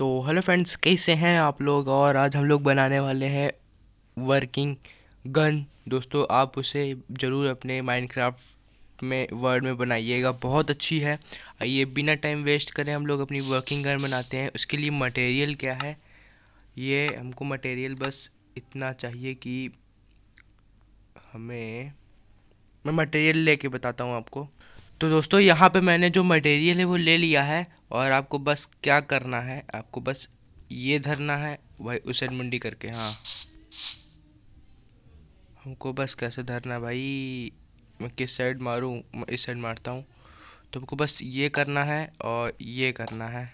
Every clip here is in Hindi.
तो हेलो फ्रेंड्स कैसे हैं आप लोग और आज हम लोग बनाने वाले हैं वर्किंग गन दोस्तों आप उसे ज़रूर अपने माइनक्राफ्ट में वर्ड में बनाइएगा बहुत अच्छी है ये बिना टाइम वेस्ट करें हम लोग अपनी वर्किंग गन बनाते हैं उसके लिए मटेरियल क्या है ये हमको मटेरियल बस इतना चाहिए कि हमें मैं मटेरियल लेके बताता हूँ आपको तो दोस्तों यहाँ पे मैंने जो मटेरियल है वो ले लिया है और आपको बस क्या करना है आपको बस ये धरना है भाई उसेन मंडी करके हाँ हमको बस कैसे धरना है भाई मैं किस साइड मारूँ मैं इस साइड मारता हूँ तो हमको बस ये करना है और ये करना है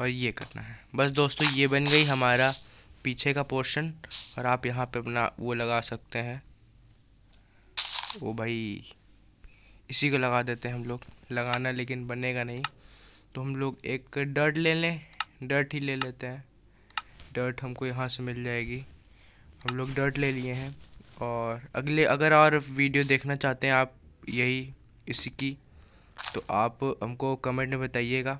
और ये करना है बस दोस्तों ये बन गई हमारा पीछे का पोर्शन और आप यहाँ पे अपना वो लगा सकते हैं ओ भाई इसी को लगा देते हैं हम लोग लगाना लेकिन बनेगा नहीं तो हम लोग एक डर्ट ले लें डर्ट ही ले लेते हैं डर्ट हमको यहाँ से मिल जाएगी हम लोग डर्ट ले लिए हैं और अगले अगर और वीडियो देखना चाहते हैं आप यही इसी की तो आप हमको कमेंट में बताइएगा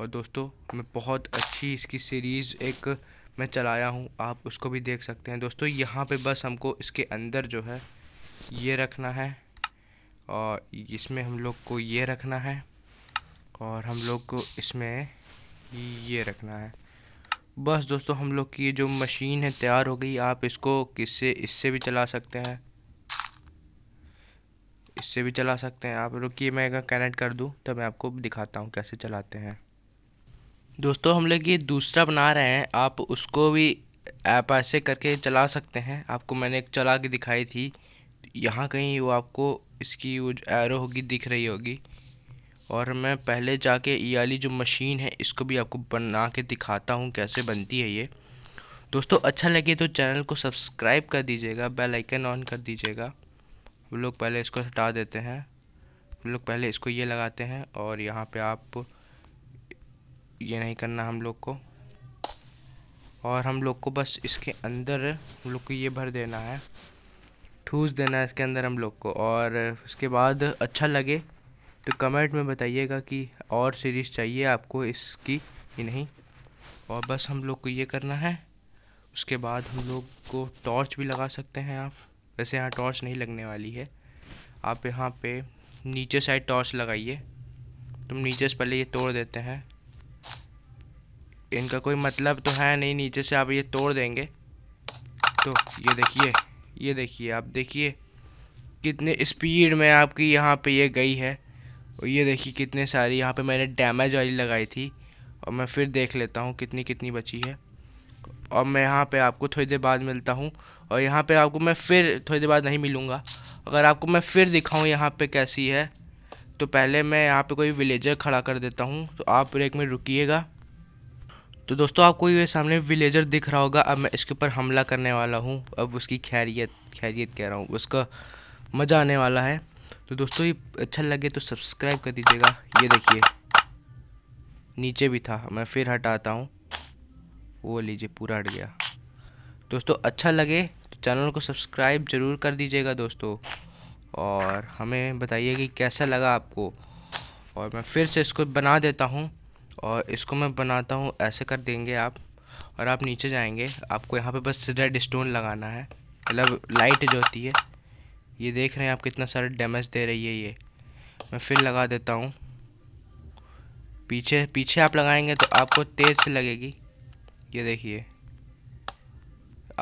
और दोस्तों मैं बहुत अच्छी इसकी सीरीज़ एक मैं चलाया हूँ आप उसको भी देख सकते हैं दोस्तों यहाँ पे बस हमको इसके अंदर जो है ये रखना है और इसमें हम लोग को ये रखना है और हम लोग को इसमें ये रखना है बस दोस्तों हम लोग की ये जो मशीन है तैयार हो गई आप इसको किससे इससे भी चला सकते हैं इससे भी चला सकते हैं आप रुकिए मैं अगर कनेक्ट कर दूँ तो मैं आपको दिखाता हूँ कैसे चलाते हैं दोस्तों हम लोग ये दूसरा बना रहे हैं आप उसको भी ऐप ऐसे करके चला सकते हैं आपको मैंने एक चला के दिखाई थी यहाँ कहीं वो आपको इसकी वो जो एरो होगी दिख रही होगी और मैं पहले जाके ये वाली जो मशीन है इसको भी आपको बना के दिखाता हूँ कैसे बनती है ये दोस्तों अच्छा लगे तो चैनल को सब्सक्राइब कर दीजिएगा बेल आइकन ऑन कर दीजिएगा वो लोग पहले इसको हटा देते हैं वो लोग पहले इसको ये लगाते हैं और यहाँ पे आप ये नहीं करना हम लोग को और हम लोग को बस इसके अंदर हम लोग को ये भर देना है ठूस देना है इसके अंदर हम लोग को और उसके बाद अच्छा लगे तो कमेंट में बताइएगा कि और सीरीज़ चाहिए आपको इसकी कि नहीं और बस हम लोग को ये करना है उसके बाद हम लोग को टॉर्च भी लगा सकते हैं आप वैसे यहाँ टॉर्च नहीं लगने वाली है आप यहाँ पे नीचे साइड टॉर्च लगाइए तुम नीचे से पहले ये तोड़ देते हैं इनका कोई मतलब तो है नहीं नीचे से आप ये तोड़ देंगे तो ये देखिए ये देखिए आप देखिए कितने स्पीड में आपकी यहाँ पे ये गई है और ये देखिए कितने सारी यहाँ पे मैंने डैमेज वाली लगाई थी और मैं फिर देख लेता हूँ कितनी कितनी बची है और मैं यहाँ पे आपको थोड़ी देर बाद मिलता हूँ और यहाँ पे आपको मैं फिर थोड़ी देर बाद नहीं मिलूँगा अगर आपको मैं फिर दिखाऊँ यहाँ पर कैसी है तो पहले मैं यहाँ पर कोई विलेजर खड़ा कर देता हूँ तो आप ब्रेक में रुकीेगा तो दोस्तों आपको ये सामने विलेजर दिख रहा होगा अब मैं इसके ऊपर हमला करने वाला हूँ अब उसकी खैरियत खैरियत कह रहा हूँ उसका मज़ा आने वाला है तो दोस्तों ये अच्छा लगे तो सब्सक्राइब कर दीजिएगा ये देखिए नीचे भी था मैं फिर हटाता हूँ वो लीजिए पूरा हट गया दोस्तों अच्छा लगे तो चैनल को सब्सक्राइब ज़रूर कर दीजिएगा दोस्तों और हमें बताइए कि कैसा लगा आपको और मैं फिर से इसको बना देता हूँ और इसको मैं बनाता हूँ ऐसे कर देंगे आप और आप नीचे जाएंगे आपको यहाँ पे बस रेड स्टोन लगाना है मतलब लाइट जो होती है ये देख रहे हैं आप कितना सारा डैमेज दे रही है ये मैं फिर लगा देता हूँ पीछे पीछे आप लगाएंगे तो आपको तेज़ से लगेगी ये देखिए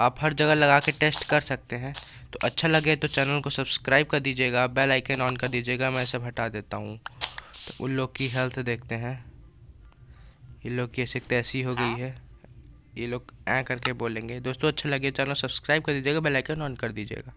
आप हर जगह लगा के टेस्ट कर सकते हैं तो अच्छा लगे तो चैनल को सब्सक्राइब कर दीजिएगा बेल आइकन ऑन कर दीजिएगा मैं सब हटा देता हूँ तो उन लोग की हेल्थ देखते हैं ये लोग की ऐसे तैसी हो गई हाँ। है ये लोग ऐ करके बोलेंगे दोस्तों अच्छा लगे तो चैनल सब्सक्राइब कर दीजिएगा बेल आइकन ऑन कर दीजिएगा